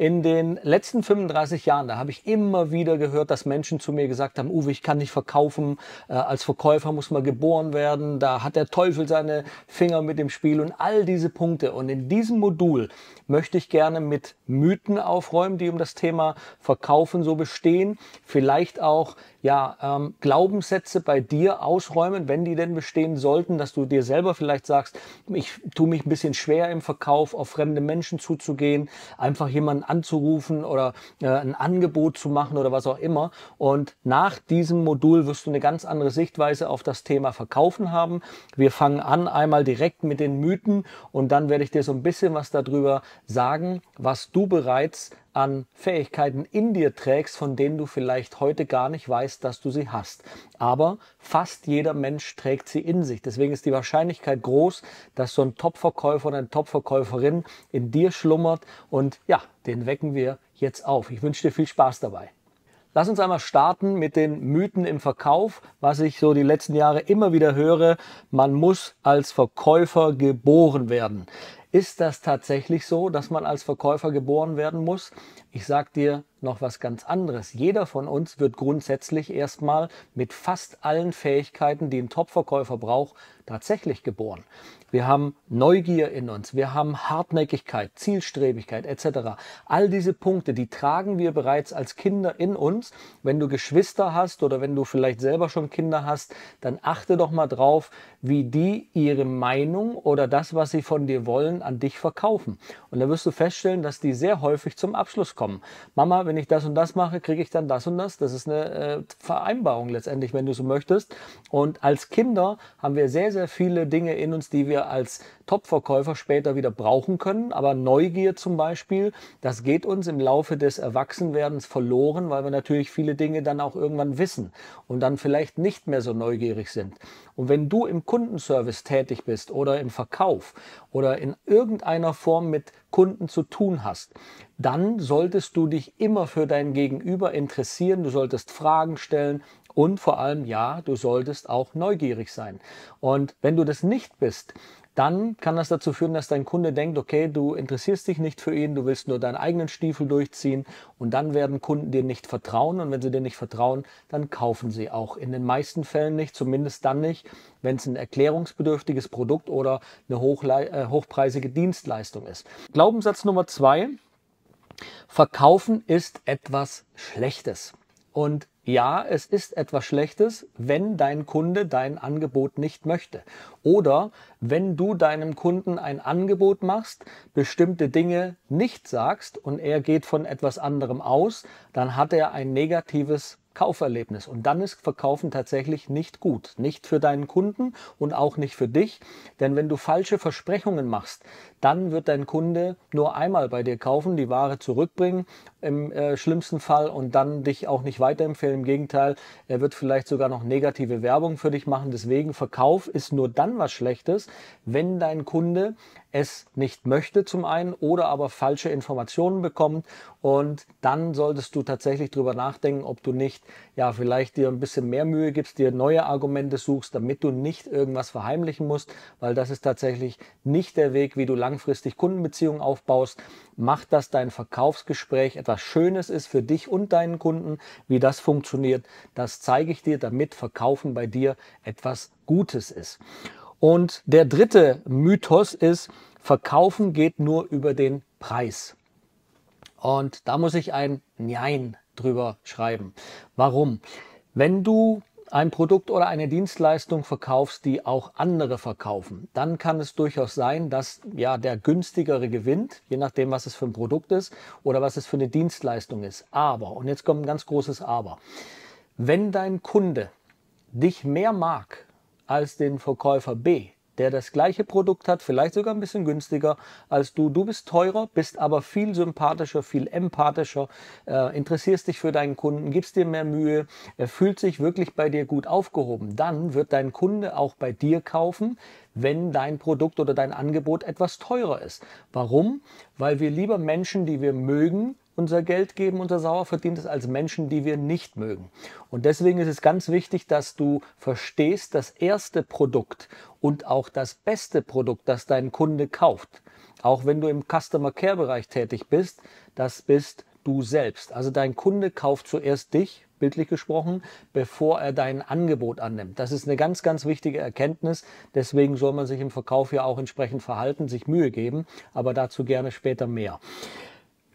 In den letzten 35 Jahren, da habe ich immer wieder gehört, dass Menschen zu mir gesagt haben, Uwe, ich kann nicht verkaufen, äh, als Verkäufer muss man geboren werden, da hat der Teufel seine Finger mit dem Spiel und all diese Punkte. Und in diesem Modul möchte ich gerne mit Mythen aufräumen, die um das Thema Verkaufen so bestehen. Vielleicht auch ja, ähm, Glaubenssätze bei dir ausräumen, wenn die denn bestehen sollten, dass du dir selber vielleicht sagst, ich tue mich ein bisschen schwer im Verkauf, auf fremde Menschen zuzugehen, einfach jemanden anzurufen oder äh, ein Angebot zu machen oder was auch immer. Und nach diesem Modul wirst du eine ganz andere Sichtweise auf das Thema Verkaufen haben. Wir fangen an einmal direkt mit den Mythen und dann werde ich dir so ein bisschen was darüber sagen, was du bereits an Fähigkeiten in dir trägst, von denen du vielleicht heute gar nicht weißt, dass du sie hast. Aber fast jeder Mensch trägt sie in sich. Deswegen ist die Wahrscheinlichkeit groß, dass so ein Topverkäufer und eine Topverkäuferin in dir schlummert. Und ja, den wecken wir jetzt auf. Ich wünsche dir viel Spaß dabei. Lass uns einmal starten mit den Mythen im Verkauf, was ich so die letzten Jahre immer wieder höre. Man muss als Verkäufer geboren werden. Ist das tatsächlich so, dass man als Verkäufer geboren werden muss? Ich sag dir, noch was ganz anderes. Jeder von uns wird grundsätzlich erstmal mit fast allen Fähigkeiten, die ein Topverkäufer braucht, tatsächlich geboren. Wir haben Neugier in uns, wir haben Hartnäckigkeit, Zielstrebigkeit etc. All diese Punkte, die tragen wir bereits als Kinder in uns. Wenn du Geschwister hast oder wenn du vielleicht selber schon Kinder hast, dann achte doch mal drauf, wie die ihre Meinung oder das, was sie von dir wollen, an dich verkaufen. Und da wirst du feststellen, dass die sehr häufig zum Abschluss kommen. Mama, wenn ich das und das mache, kriege ich dann das und das. Das ist eine äh, Vereinbarung letztendlich, wenn du so möchtest. Und als Kinder haben wir sehr, sehr viele Dinge in uns, die wir als Top-Verkäufer später wieder brauchen können. Aber Neugier zum Beispiel, das geht uns im Laufe des Erwachsenwerdens verloren, weil wir natürlich viele Dinge dann auch irgendwann wissen und dann vielleicht nicht mehr so neugierig sind. Und wenn du im Kundenservice tätig bist oder im Verkauf oder in irgendeiner Form mit Kunden zu tun hast, dann solltest du dich immer für dein Gegenüber interessieren, du solltest Fragen stellen und vor allem, ja, du solltest auch neugierig sein. Und wenn du das nicht bist, dann kann das dazu führen, dass dein Kunde denkt, okay, du interessierst dich nicht für ihn, du willst nur deinen eigenen Stiefel durchziehen und dann werden Kunden dir nicht vertrauen und wenn sie dir nicht vertrauen, dann kaufen sie auch. In den meisten Fällen nicht, zumindest dann nicht, wenn es ein erklärungsbedürftiges Produkt oder eine äh, hochpreisige Dienstleistung ist. Glaubenssatz Nummer zwei, verkaufen ist etwas Schlechtes. Und ja, es ist etwas Schlechtes, wenn dein Kunde dein Angebot nicht möchte. Oder wenn du deinem Kunden ein Angebot machst, bestimmte Dinge nicht sagst und er geht von etwas anderem aus, dann hat er ein negatives Kauferlebnis. Und dann ist Verkaufen tatsächlich nicht gut. Nicht für deinen Kunden und auch nicht für dich. Denn wenn du falsche Versprechungen machst, dann wird dein Kunde nur einmal bei dir kaufen, die Ware zurückbringen im äh, schlimmsten Fall und dann dich auch nicht weiterempfehlen. Im Gegenteil, er wird vielleicht sogar noch negative Werbung für dich machen. Deswegen Verkauf ist nur dann was Schlechtes, wenn dein Kunde es nicht möchte zum einen oder aber falsche Informationen bekommt und dann solltest du tatsächlich drüber nachdenken, ob du nicht ja vielleicht dir ein bisschen mehr Mühe gibst, dir neue Argumente suchst, damit du nicht irgendwas verheimlichen musst, weil das ist tatsächlich nicht der Weg, wie du langfristig Kundenbeziehungen aufbaust. Mach, dass dein Verkaufsgespräch etwas Schönes ist für dich und deinen Kunden. Wie das funktioniert, das zeige ich dir, damit Verkaufen bei dir etwas Gutes ist. Und der dritte Mythos ist, verkaufen geht nur über den Preis. Und da muss ich ein Nein drüber schreiben. Warum? Wenn du ein Produkt oder eine Dienstleistung verkaufst, die auch andere verkaufen, dann kann es durchaus sein, dass ja der günstigere gewinnt, je nachdem, was es für ein Produkt ist oder was es für eine Dienstleistung ist. Aber, und jetzt kommt ein ganz großes Aber, wenn dein Kunde dich mehr mag als den Verkäufer B, der das gleiche Produkt hat, vielleicht sogar ein bisschen günstiger als du. Du bist teurer, bist aber viel sympathischer, viel empathischer, äh, interessierst dich für deinen Kunden, gibst dir mehr Mühe, er fühlt sich wirklich bei dir gut aufgehoben. Dann wird dein Kunde auch bei dir kaufen, wenn dein Produkt oder dein Angebot etwas teurer ist. Warum? Weil wir lieber Menschen, die wir mögen, unser Geld geben, unser sauer verdientes, als Menschen, die wir nicht mögen. Und deswegen ist es ganz wichtig, dass du verstehst, das erste Produkt und auch das beste Produkt, das dein Kunde kauft, auch wenn du im Customer Care Bereich tätig bist, das bist du selbst. Also dein Kunde kauft zuerst dich, bildlich gesprochen, bevor er dein Angebot annimmt. Das ist eine ganz, ganz wichtige Erkenntnis. Deswegen soll man sich im Verkauf ja auch entsprechend verhalten, sich Mühe geben, aber dazu gerne später mehr.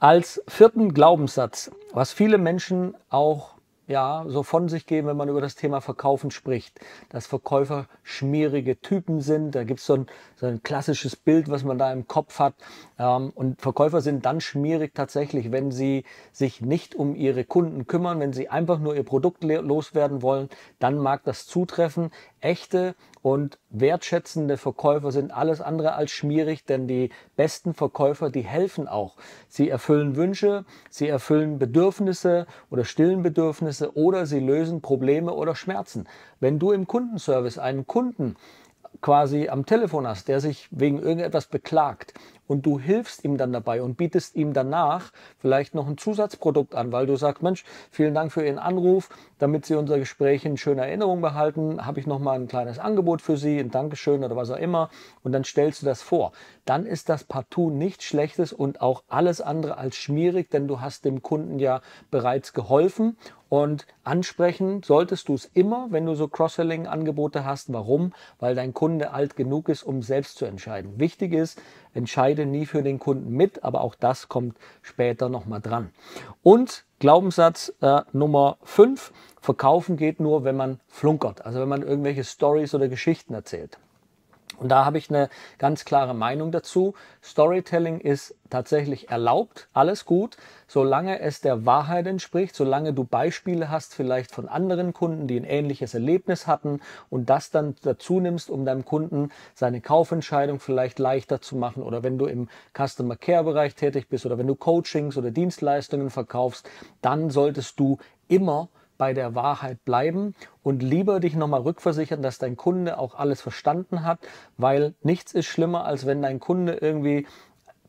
Als vierten Glaubenssatz, was viele Menschen auch ja, so von sich geben, wenn man über das Thema Verkaufen spricht, dass Verkäufer schmierige Typen sind. Da gibt so ein, so ein klassisches Bild, was man da im Kopf hat. Ähm, und Verkäufer sind dann schmierig tatsächlich, wenn sie sich nicht um ihre Kunden kümmern, wenn sie einfach nur ihr Produkt loswerden wollen, dann mag das zutreffen. Echte und wertschätzende Verkäufer sind alles andere als schmierig, denn die besten Verkäufer, die helfen auch. Sie erfüllen Wünsche, sie erfüllen Bedürfnisse oder stillen Bedürfnisse oder sie lösen Probleme oder Schmerzen. Wenn du im Kundenservice einen Kunden quasi am Telefon hast, der sich wegen irgendetwas beklagt, und du hilfst ihm dann dabei und bietest ihm danach vielleicht noch ein Zusatzprodukt an, weil du sagst, Mensch, vielen Dank für Ihren Anruf, damit Sie unser Gespräch in schöner Erinnerung behalten, habe ich noch mal ein kleines Angebot für Sie, ein Dankeschön oder was auch immer und dann stellst du das vor. Dann ist das partout nichts Schlechtes und auch alles andere als schmierig, denn du hast dem Kunden ja bereits geholfen und ansprechen solltest du es immer, wenn du so Cross-Selling-Angebote hast. Warum? Weil dein Kunde alt genug ist, um selbst zu entscheiden. Wichtig ist, entscheide nie für den Kunden mit, aber auch das kommt später nochmal dran. Und Glaubenssatz äh, Nummer 5, verkaufen geht nur, wenn man flunkert, also wenn man irgendwelche Stories oder Geschichten erzählt. Und da habe ich eine ganz klare Meinung dazu. Storytelling ist tatsächlich erlaubt, alles gut, solange es der Wahrheit entspricht, solange du Beispiele hast vielleicht von anderen Kunden, die ein ähnliches Erlebnis hatten und das dann dazu nimmst, um deinem Kunden seine Kaufentscheidung vielleicht leichter zu machen oder wenn du im Customer Care Bereich tätig bist oder wenn du Coachings oder Dienstleistungen verkaufst, dann solltest du immer bei der Wahrheit bleiben und lieber dich nochmal rückversichern, dass dein Kunde auch alles verstanden hat, weil nichts ist schlimmer, als wenn dein Kunde irgendwie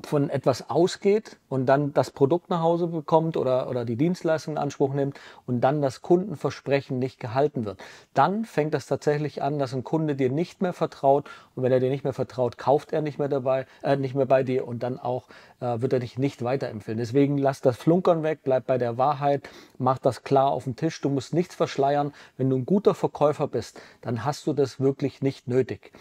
von etwas ausgeht und dann das Produkt nach Hause bekommt oder, oder die Dienstleistung in Anspruch nimmt und dann das Kundenversprechen nicht gehalten wird. Dann fängt das tatsächlich an, dass ein Kunde dir nicht mehr vertraut und wenn er dir nicht mehr vertraut, kauft er nicht mehr dabei, äh, nicht mehr bei dir und dann auch äh, wird er dich nicht weiterempfehlen. Deswegen lass das Flunkern weg, bleib bei der Wahrheit, mach das klar auf den Tisch, du musst nichts verschleiern. Wenn du ein guter Verkäufer bist, dann hast du das wirklich nicht nötig.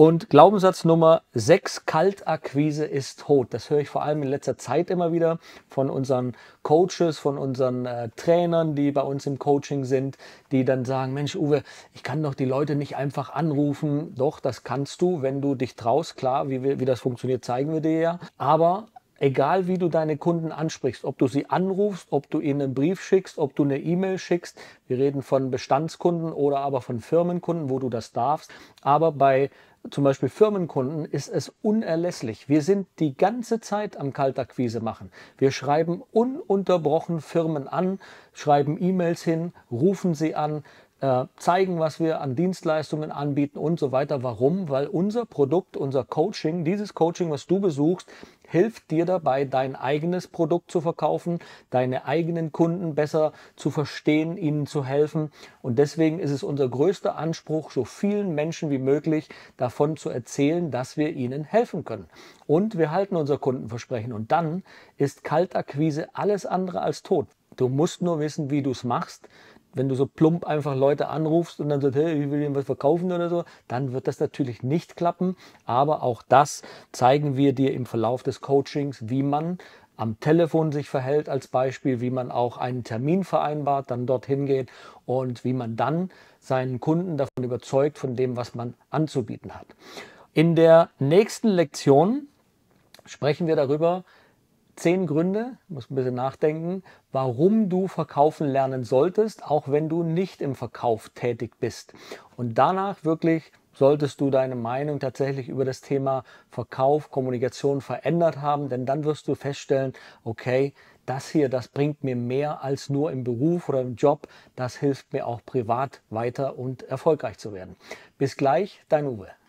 Und Glaubenssatz Nummer 6, Kaltakquise ist tot. Das höre ich vor allem in letzter Zeit immer wieder von unseren Coaches, von unseren äh, Trainern, die bei uns im Coaching sind, die dann sagen, Mensch, Uwe, ich kann doch die Leute nicht einfach anrufen. Doch, das kannst du, wenn du dich traust. Klar, wie, wie das funktioniert, zeigen wir dir ja. Aber egal wie du deine Kunden ansprichst, ob du sie anrufst, ob du ihnen einen Brief schickst, ob du eine E-Mail schickst, wir reden von Bestandskunden oder aber von Firmenkunden, wo du das darfst, aber bei zum Beispiel Firmenkunden, ist es unerlässlich. Wir sind die ganze Zeit am Kaltakquise machen. Wir schreiben ununterbrochen Firmen an, schreiben E-Mails hin, rufen sie an, äh, zeigen, was wir an Dienstleistungen anbieten und so weiter. Warum? Weil unser Produkt, unser Coaching, dieses Coaching, was du besuchst, hilft dir dabei, dein eigenes Produkt zu verkaufen, deine eigenen Kunden besser zu verstehen, ihnen zu helfen. Und deswegen ist es unser größter Anspruch, so vielen Menschen wie möglich davon zu erzählen, dass wir ihnen helfen können. Und wir halten unser Kundenversprechen. Und dann ist Kaltakquise alles andere als tot. Du musst nur wissen, wie du es machst wenn du so plump einfach Leute anrufst und dann sagst, hey, ich will Ihnen was verkaufen oder so, dann wird das natürlich nicht klappen. Aber auch das zeigen wir dir im Verlauf des Coachings, wie man am Telefon sich verhält als Beispiel, wie man auch einen Termin vereinbart, dann dorthin geht und wie man dann seinen Kunden davon überzeugt, von dem, was man anzubieten hat. In der nächsten Lektion sprechen wir darüber, zehn Gründe, muss ein bisschen nachdenken, warum du verkaufen lernen solltest, auch wenn du nicht im Verkauf tätig bist. Und danach wirklich solltest du deine Meinung tatsächlich über das Thema Verkauf, Kommunikation verändert haben, denn dann wirst du feststellen, okay, das hier, das bringt mir mehr als nur im Beruf oder im Job, das hilft mir auch privat weiter und erfolgreich zu werden. Bis gleich, dein Uwe.